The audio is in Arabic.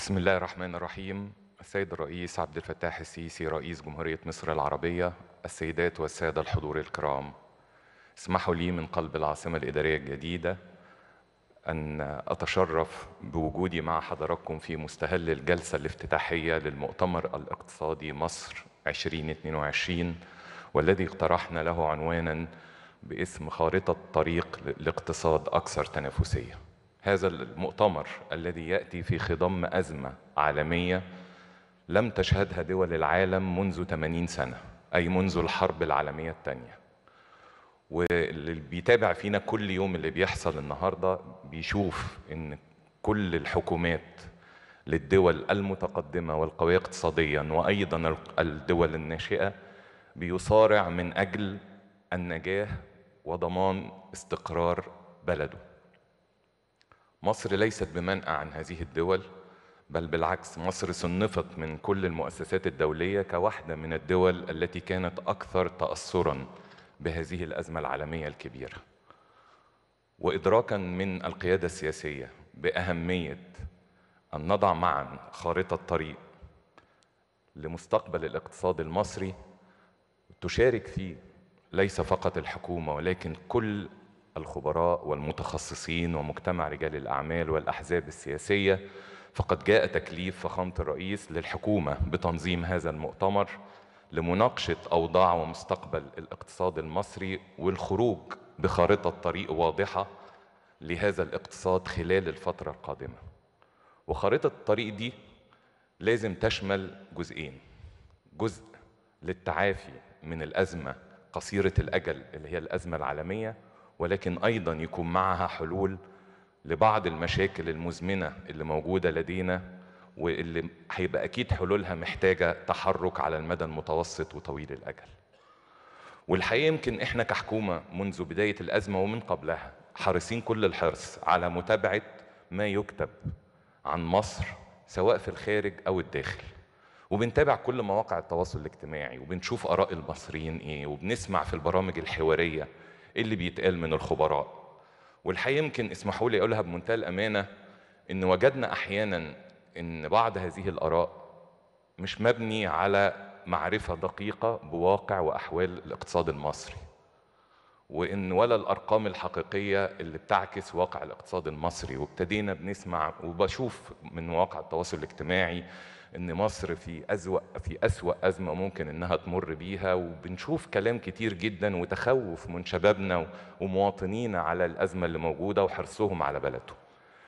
بسم الله الرحمن الرحيم السيد الرئيس عبد الفتاح السيسي رئيس جمهورية مصر العربية السيدات والسادة الحضور الكرام اسمحوا لي من قلب العاصمة الإدارية الجديدة أن أتشرف بوجودي مع حضراتكم في مستهل الجلسة الافتتاحية للمؤتمر الاقتصادي مصر 2022 والذي اقترحنا له عنوانا باسم خارطة طريق لاقتصاد أكثر تنافسية هذا المؤتمر الذي ياتي في خضم ازمه عالميه لم تشهدها دول العالم منذ 80 سنه اي منذ الحرب العالميه الثانيه واللي بيتابع فينا كل يوم اللي بيحصل النهارده بيشوف ان كل الحكومات للدول المتقدمه والقويه اقتصاديا وايضا الدول الناشئه بيصارع من اجل النجاه وضمان استقرار بلده مصر ليست بمنأى عن هذه الدول بل بالعكس مصر صنفت من كل المؤسسات الدولية كواحدة من الدول التي كانت أكثر تأثرا بهذه الأزمة العالمية الكبيرة وإدراكا من القيادة السياسية بأهمية أن نضع معا خارطة طريق لمستقبل الاقتصاد المصري تشارك فيه ليس فقط الحكومة ولكن كل الخبراء والمتخصصين ومجتمع رجال الأعمال والأحزاب السياسية فقد جاء تكليف فخامة الرئيس للحكومة بتنظيم هذا المؤتمر لمناقشة أوضاع ومستقبل الاقتصاد المصري والخروج بخارطة طريق واضحة لهذا الاقتصاد خلال الفترة القادمة وخارطة الطريق دي لازم تشمل جزئين جزء للتعافي من الأزمة قصيرة الأجل اللي هي الأزمة العالمية ولكن ايضا يكون معها حلول لبعض المشاكل المزمنه اللي موجوده لدينا واللي هيبقى اكيد حلولها محتاجه تحرك على المدى المتوسط وطويل الاجل. والحقيقه يمكن احنا كحكومه منذ بدايه الازمه ومن قبلها حريصين كل الحرص على متابعه ما يكتب عن مصر سواء في الخارج او الداخل. وبنتابع كل مواقع التواصل الاجتماعي وبنشوف اراء المصريين ايه وبنسمع في البرامج الحواريه اللي بيتقال من الخبراء والحقيقه يمكن اسمحوا لي اقولها بمنتهى الامانه ان وجدنا احيانا ان بعض هذه الاراء مش مبني على معرفه دقيقه بواقع واحوال الاقتصاد المصري وإن ولا الأرقام الحقيقية اللي بتعكس واقع الاقتصاد المصري وابتدينا بنسمع وبشوف من مواقع التواصل الاجتماعي إن مصر في اسوا في أسوأ أزمة ممكن إنها تمر بيها وبنشوف كلام كتير جدا وتخوف من شبابنا ومواطنينا على الأزمة اللي موجودة وحرصهم على بلدهم